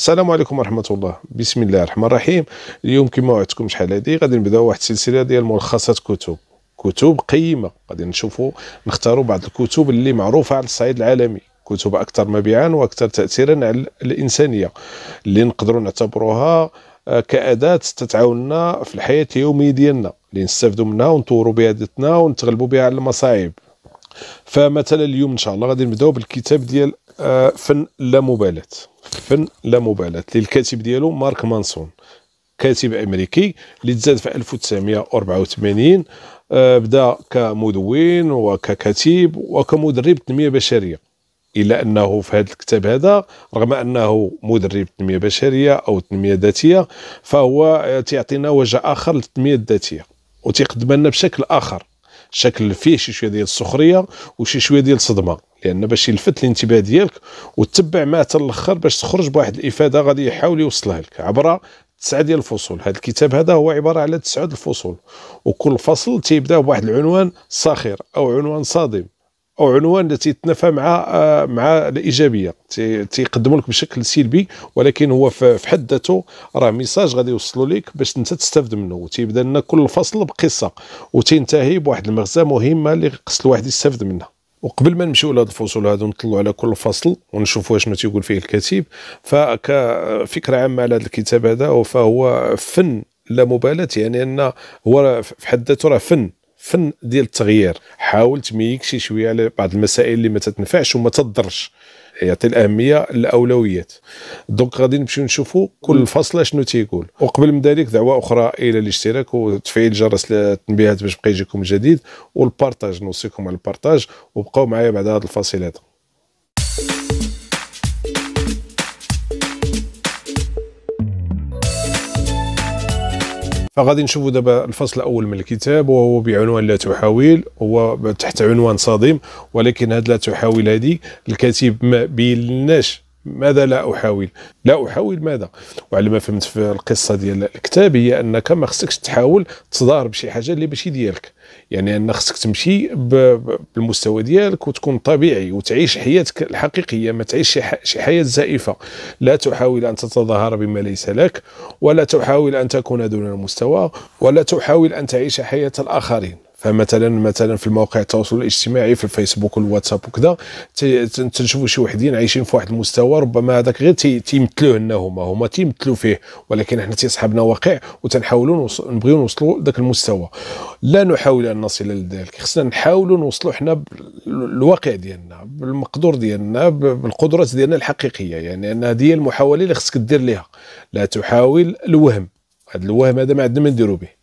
السلام عليكم ورحمه الله بسم الله الرحمن الرحيم اليوم كما وعدتكم شحال هذه غادي نبداو واحد السلسله ديال ملخصات كتب كتب قيمه غادي نشوفوا نختاروا بعض الكتب اللي معروفه على الصعيد العالمي كتب اكثر مبيعا واكثر تاثيرا على الانسانيه اللي نقدروا نعتبروها آه، كاداه تتعاوننا في الحياه اليوميه ديالنا اللي نستافدوا منها ونطوروا بها ديالتنا ونتغلبوا بها على المصاعب فمثلا اليوم ان شاء الله غادي نبداو بالكتاب ديال آه، فن لا مبالاة فن لا مبالاة للكاتب ديالو مارك مانسون كاتب امريكي اللي تزاد في 1984 آه، بدا كمدون وككاتب وكمدرب تنميه بشريه الا انه في هذا الكتاب هذا رغم انه مدرب تنميه بشريه او تنميه ذاتيه فهو آه، تيعطينا وجه اخر للتنميه الذاتيه وتيقدم لنا بشكل اخر شكل فيه شي شويه ديال السخريه وشي شويه ديال الصدمه لان باش يلفت الانتباه ديالك وتتبع معاه حتى الاخر باش تخرج بواحد الافاده غادي يحاول يوصلها لك عبر تسعه ديال الفصول هذا الكتاب هذا هو عباره على تسعه الفصول وكل فصل تيبدا بواحد العنوان ساخر او عنوان صادم او عنوان اللي تيتنافى مع آه، مع الايجابيه تيقدموا لك بشكل سلبي ولكن هو في حد ذاته راه ميساج غادي يوصلوا لك باش انت تستافد منه وتيبدا لنا كل فصل بقصه وتنتهي بواحد المغزى مهمه اللي خص الواحد يستافد منها وقبل ما نمشيو لهاد الفصول هادو نطلعوا على كل فصل ونشوفوا شنو تيقول فيه الكاتب فكفكره عامه على هذا الكتاب هذا فهو فن لا مبالاه يعني ان هو في حد ذاته راه فن فن ديال التغيير حاول تميك شي شويه على بعض المسائل اللي ما تتنفعش وما تضرش يعطي الاهميه للاولويات دونك غادي نمشيو نشوفوا كل فصل شنو تيقول وقبل من ذلك دعوه اخرى الى الاشتراك وتفعيل جرس التنبيهات باش بقى يجيكم الجديد والبارتاج نوصيكم على البارتاج وبقاو معايا بعد هذه الفاصل هذا فغادي نشوفوا دابا الفصل الاول من الكتاب وهو بعنوان لا تحاول هو تحت عنوان صادم ولكن هاد لا تحاول هذه الكاتب ما بيناش ماذا لا احاول لا احاول ماذا وعلى ما فهمت في القصه ديال الكتاب هي انك ما خصكش تحاول تضار بشي حاجه اللي ماشي ديالك يعني ان خصك تمشي بالمستوى ديالك وتكون طبيعي وتعيش حياتك الحقيقيه ما تعيش شي حياه زائفه لا تحاول ان تتظاهر بما ليس لك ولا تحاول ان تكون دون المستوى ولا تحاول ان تعيش حياه الاخرين فمثلا مثلا في المواقع التواصل الاجتماعي في الفيسبوك والواتساب وكذا تنشوفوا شي وحدين عايشين في واحد المستوى ربما هذاك غير تيمثلوه لنا هما هما تيمثلوا فيه ولكن احنا تيصحابنا واقع وتنحاولوا نبغيو نوصلوا لذاك المستوى لا نحاول ان نصل لذلك خصنا نحاولوا نوصلوا حنا بالواقع ديالنا بالمقدور ديالنا بالقدرات ديالنا الحقيقيه يعني ان هذه المحاوله اللي خصك دير ليها لا تحاول الوهم هذا الوهم هذا ما عندنا ما نديرو به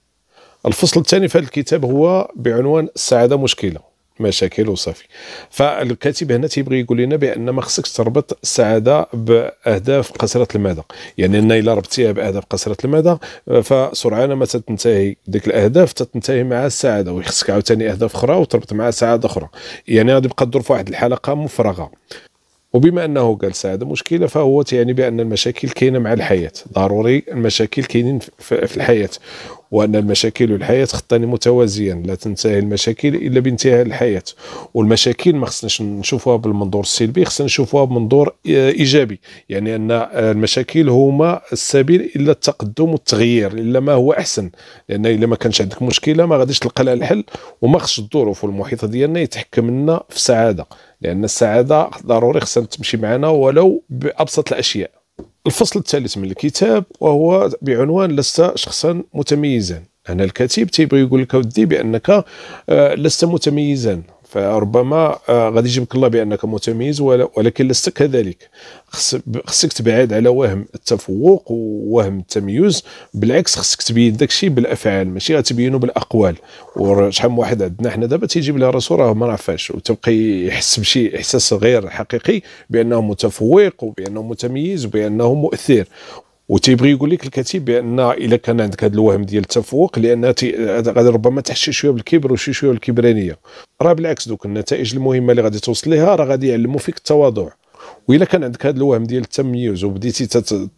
الفصل الثاني في هذا الكتاب هو بعنوان السعاده مشكله مشاكل وصافي فالكاتب هنا تيبغي يقول لنا بان ما خصكش تربط السعاده باهداف قصيره المدى يعني ان الا ربطتيها باهداف قصيره المدى فسرعان ما تنتهي ديك الاهداف تتنتهي مع السعاده ويخصك عاوتاني اهداف اخرى وتربط مع سعاده اخرى يعني غادي يبقى الدور في واحد الحلقه مفرغه وبما انه قال سعاده مشكله فهو يعني بان المشاكل كاينه مع الحياه ضروري المشاكل كاينين في الحياه وأن المشاكل الحياة خطان متوازيا لا تنتهي المشاكل إلا بانتهاء الحياة والمشاكل ما خصناش نشوفوها بالمنظور السلبي خصنا نشوفوها بمنظور إيجابي يعني أن المشاكل هما السبيل الى التقدم والتغيير إلا ما هو أحسن لأن إلا ما كانش عندك مشكلة ما غاديش تلقى لها الحل وما خصش الظروف والمحيط ديالنا يتحكم لنا في السعادة لأن السعادة ضروري خصها تمشي معنا ولو بأبسط الأشياء الفصل الثالث من الكتاب وهو بعنوان لست شخصا متميزا انا الكاتب تيبغي يقول لك ودي بانك آه، لست متميزا فربما آه، غادي يجيبك الله بانك متميز ولكن لست كذلك خصك تبعد على وهم التفوق ووهم التميز بالعكس خصك تبين داك الشيء بالافعال ماشي غتبينه بالاقوال وشحال من واحد عندنا حنا دابا تيجيب لها راسو راه ما عرفاش وتبقى يحس بشي احساس غير حقيقي بانه متفوق وبانه متميز وبانه مؤثر وتيبغي يقول لك الكاتب بان الا كان عندك هذا الوهم ديال التفوق لان غادي ربما تحشي شويه بالكبر وشي شويه بالكبرانيه راه بالعكس دوك النتائج المهمه اللي غادي توصل لها راه غادي يعلموا فيك التواضع وإلا كان عندك هذا الوهم ديال التمييز وبديتي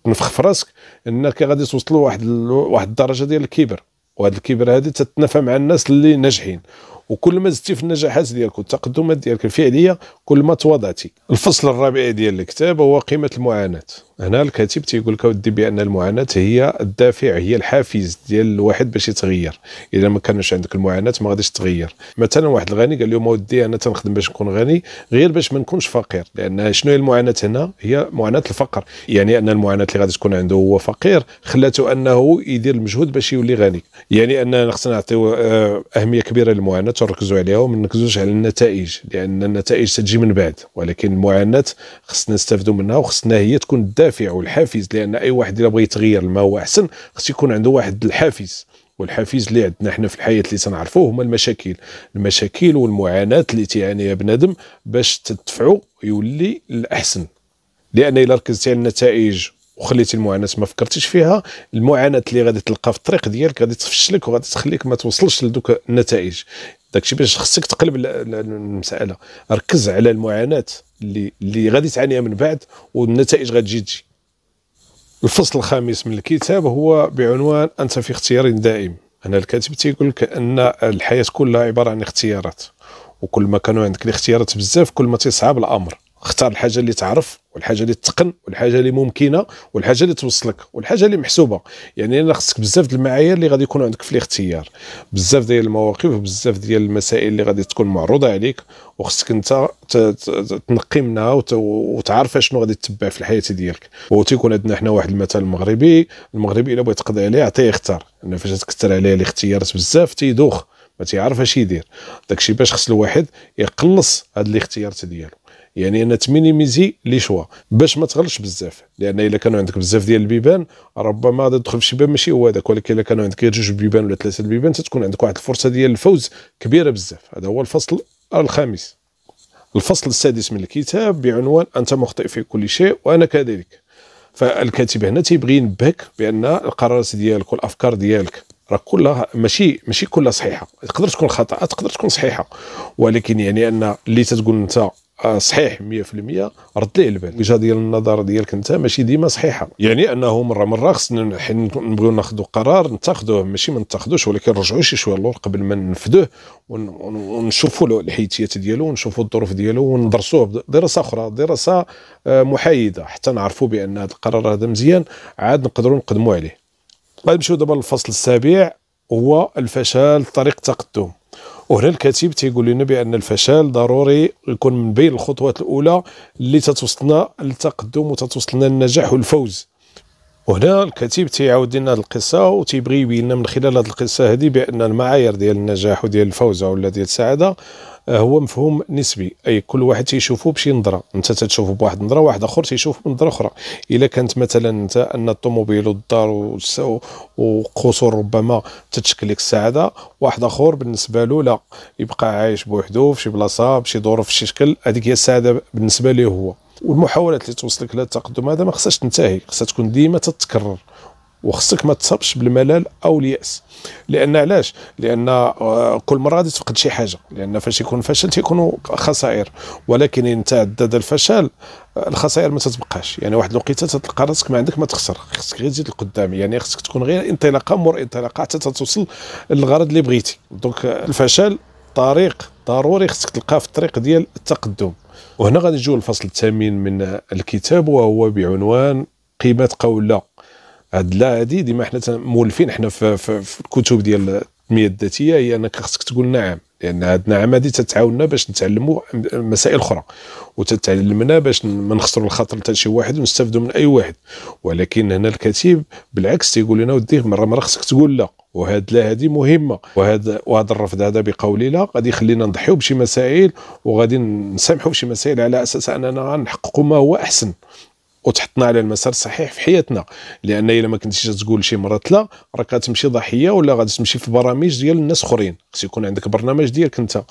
تنفخ في راسك انك غادي توصل لواحد واحد الدرجه ديال الكبر وهذا الكبر هذه تتنافى مع الناس اللي ناجحين وكل ما زدتي في النجاحات ديالك والتقدمات ديالك الفعليه كل ما تواضعتي الفصل الرابع ديال الكتاب هو قيمه المعاناه هنا الكاتب تيقول لك اودي بان المعاناه هي الدافع هي الحافز ديال الواحد باش يتغير اذا ما كانش عندك المعاناه ما غاديش تغير مثلا واحد الغني قال لهم اودي انا تنخدم باش نكون غني غير باش ما نكونش فقير لان شنو هي المعاناه هنا هي معاناه الفقر يعني ان المعاناه اللي غادي تكون عنده هو فقير خلاته انه يدير المجهود باش يولي غني يعني اننا خصنا نعطيو آه، اهميه كبيره للمعاناه تركزوا عليها وما نركزوش على النتائج لان النتائج تجي من بعد ولكن المعاناه خصنا نستافدوا منها وخصنا هي تكون الدافع والحافز لان اي واحد الا بغى يتغير لما هو احسن خص يكون عنده واحد الحافز والحافز اللي عندنا حنا في الحياه اللي تنعرفوه هما المشاكل المشاكل والمعاناه اللي تعانيها بنادم باش تدفعو يولي الاحسن لان الا ركزتي على النتائج وخليتي المعاناه ما فكرتيش فيها المعاناه اللي غادي تلقى في الطريق ديالك غادي تفشلك وغادي تخليك ما توصلش لدوك النتائج داكشي باش خصك تقلب المساله ركز على المعاناه اللي اللي غادي تعانيها من بعد والنتائج غتجي تجي الفصل الخامس من الكتاب هو بعنوان انت في اختيار دائم انا الكاتب تيقول لك ان الحياه كلها عباره عن اختيارات وكل ما كانوا عندك الاختيارات بزاف كل ما تيصعب الامر اختار الحاجه اللي تعرف والحاجه اللي تتقن والحاجه اللي ممكنه والحاجه اللي توصلك والحاجه اللي محسوبه يعني انا خصك بزاف ديال المعايير اللي غادي يكونوا عندك في الاختيار بزاف ديال المواقف بزاف ديال المسائل اللي غادي تكون معروضه عليك وخصك انت تنقي منها وتعرف شنو غادي تتبع في الحياه ديالك وتيكون عندنا حنا واحد المثل المغربي المغربي الا بغيت تقضي عليه عطيه يختار لان فاش تكثر عليه الاختيارات بزاف تيدوخ ما تيعرف اش يدير داكشي باش خص الواحد يقلص هاد الاختيارات ديالو يعني ان تمينيميزي لي شوا باش ما تغلش بزاف لان الا كانوا عندك بزاف ديال البيبان ربما غادي تدخل في شي باب ماشي هو هذاك ولكن الا كانوا عندك غير جوج بيبان ولا ثلاثه البيبان تتكون عندك واحد الفرصه ديال الفوز كبيره بزاف هذا هو الفصل الخامس الفصل السادس من الكتاب بعنوان انت مخطئ في كل شيء وانا كذلك فالكاتب هنا تيبغي ينبهك بان القرارات ديالك والافكار ديالك راه كلها ماشي ماشي كلها صحيحه تقدر تكون خطا تقدر تكون صحيحه ولكن يعني ان اللي تتقول انت آه، صحيح 100% رد ليه البال الوجهه ديال النظر ديالك انت ماشي ديما صحيحه يعني انه مره مره خصنا نبغيو ناخذ قرار نتاخذوه ماشي ما نتاخذوش ولكن نرجعوا شي شويه لور قبل ما ننفذوه ونشوفوا الحيتيات ديالو ونشوفوا الظروف ديالو وندرسوه دراسه اخرى دراسه آه، محايده حتى نعرفوا بان هذا القرار هذا مزيان عاد نقدروا نقدموا عليه غنمشيو طيب، دابا للفصل السابع هو الفشل طريق التقدم وهنا الكاتب تيقول لنا بان الفشل ضروري يكون من بين الخطوات الاولى اللي تتوصلنا للتقدم وتتوصلنا للنجاح والفوز وهنا الكاتب تيعاود لنا القصه وتيبغي يبين لنا من خلال هذه القصه هذه بان المعايير ديال النجاح وديال الفوز او ديال السعاده آه، هو مفهوم نسبي اي كل واحد تيشوفه بشي نظره انت تتشوفه بواحد نظره واحد اخر تيشوفه بنظره اخرى الا كانت مثلا انت ان الطوموبيل والدار وقصور ربما تتشكل لك السعاده واحد اخر بالنسبه له لا يبقى عايش بوحده في شي بلاصه بشي ظروف في شي شكل هذيك هي السعاده بالنسبه ليه هو والمحاولات اللي توصلك للتقدم هذا ما خصهاش تنتهي خصها تكون ديما تتكرر وخصك ما تصابش بالملل او الياس لان علاش لان آه، كل مره غادي تفقد شي حاجه لان فاش يكون فشل تيكونوا خسائر ولكن ان تعدد الفشل آه، الخسائر ما تتبقاش يعني واحد الوقيته تلقى راسك ما عندك ما تخسر خصك غير تزيد القدام يعني خصك تكون غير انطلاقه مور انطلاقه حتى توصل للغرض اللي بغيتي دونك آه، الفشل طريق ضروري خصك تلقاه في الطريق ديال التقدم وهنا غادي نجيو للفصل الثامن من الكتاب وهو بعنوان قيمه لا هاد لا هادي ديما حنا مولفين حنا في, في, في الكتب ديال التنميه الذاتيه هي انك خصك تقول نعم لان هاد نعم هادي تتعاوننا باش نتعلموا مسائل اخرى وتتعلمنا باش ما نخسروا الخاطر حتى شي واحد ونستافدوا من اي واحد ولكن هنا الكاتب بالعكس تيقول لنا ودي مره مره خصك تقول لا وهاد لا هذه مهمه وهذا وهذا الرفض هذا بقولي لا غادي يخلينا نضحيو بشي مسائل وغادي نسامحوا بشي مسائل على اساس اننا غنحققوا ما هو احسن وتحطنا على المسار الصحيح في حياتنا لان الا ما كنتيش تقول شي مره لا راك غتمشي ضحيه ولا غادي تمشي في برامج ديال الناس اخرين خص يكون عندك برنامج ديالك انت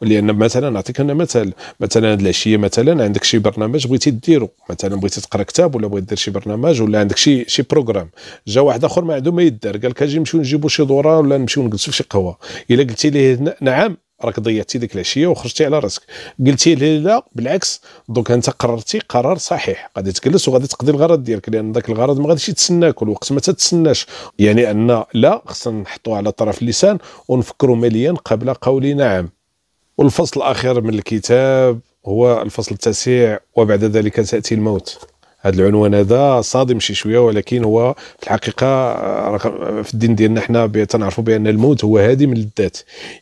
لان مثلا نعطيك انا مثال مثلا هاد العشيه مثلا عندك شي برنامج بغيتي ديرو مثلا بغيتي تقرا كتاب ولا بغيتي دير شي برنامج ولا عندك شي شي بروغرام جا واحد اخر ما عنده ما يدار قال لك اجي نمشيو نجيبو شي دوره ولا نمشيو نجلسو في شي قهوه الا قلتي ليه نعم راك ضيعتي ديك العشيه وخرجتي على راسك قلتي لي لا بالعكس دونك انت قررتي قرار صحيح غادي تجلس وغادي تقضي الغرض ديالك لان ذاك الغرض ما غاديش يتسناك والوقت ما تتسناش يعني ان لا خصنا نحطو على طرف اللسان ونفكروا مليا قبل قول نعم والفصل الاخير من الكتاب هو الفصل التاسع وبعد ذلك تاتي الموت هذا العنوان هذا صادم شي شويه ولكن هو في الحقيقه آه، آه، في الدين ديالنا حنا تنعرفوا بان الموت هو من الذات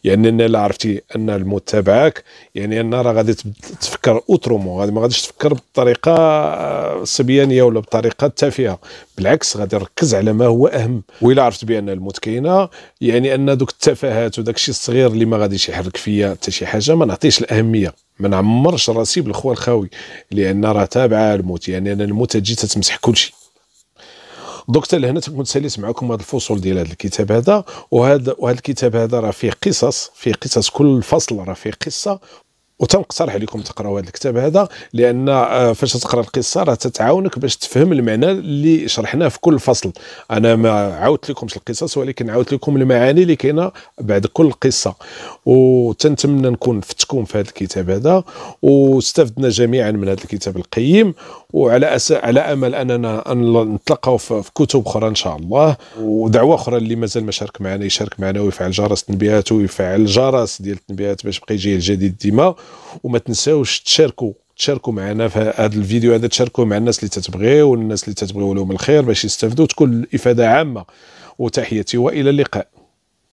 يعني ان عرفتي ان الموت تابعك يعني ان راه غادي تفكر اوترومون غادي ما غاديش تفكر بطريقه آه، صبيانيه ولا بطريقه تافهه بالعكس غادي نركز على ما هو اهم وإلا عرفت بان الموت كاينه يعني ان دوك التفاهات وداك الشيء الصغير اللي ما غاديش يحرك فيا حتى شي حاجه ما نعطيش الاهميه ما نعمرش راسي بالخوه الخاوي لان راه تابعه الموت يعني انا الموت تجي تتمسح كل شيء دوك حتى لهنا تكون ساليت معكم هذه الفصول ديال هذا الكتاب هذا وهذا وهذا الكتاب هذا راه فيه قصص فيه قصص كل فصل راه فيه قصه وتنقترح عليكم تقراوا هذا الكتاب هذا لان آه، فاش تقرا القصه راه تتعاونك باش تفهم المعنى اللي شرحناه في كل فصل انا ما عاودت لكمش القصص ولكن عاودت لكم المعاني اللي كاينه بعد كل قصه وتنتمنى نكون فتكم في هذا الكتاب هذا واستفدنا جميعا من هذا الكتاب القيم وعلى أس... على امل اننا أن نتلقاو في كتب اخرى ان شاء الله ودعوه اخرى اللي مازال ما شارك معنا يشارك معنا ويفعل جرس التنبيهات ويفعل الجرس ديال التنبيهات باش يبقى يجي الجديد ديما وما تنساوش تشاركوا تشاركوا معنا في هذا الفيديو هذا تشاركوا مع الناس اللي تتبغيو والناس اللي تتبغيو لهم الخير باش يستافدوا تكون الافاده عامه وتحياتي والى اللقاء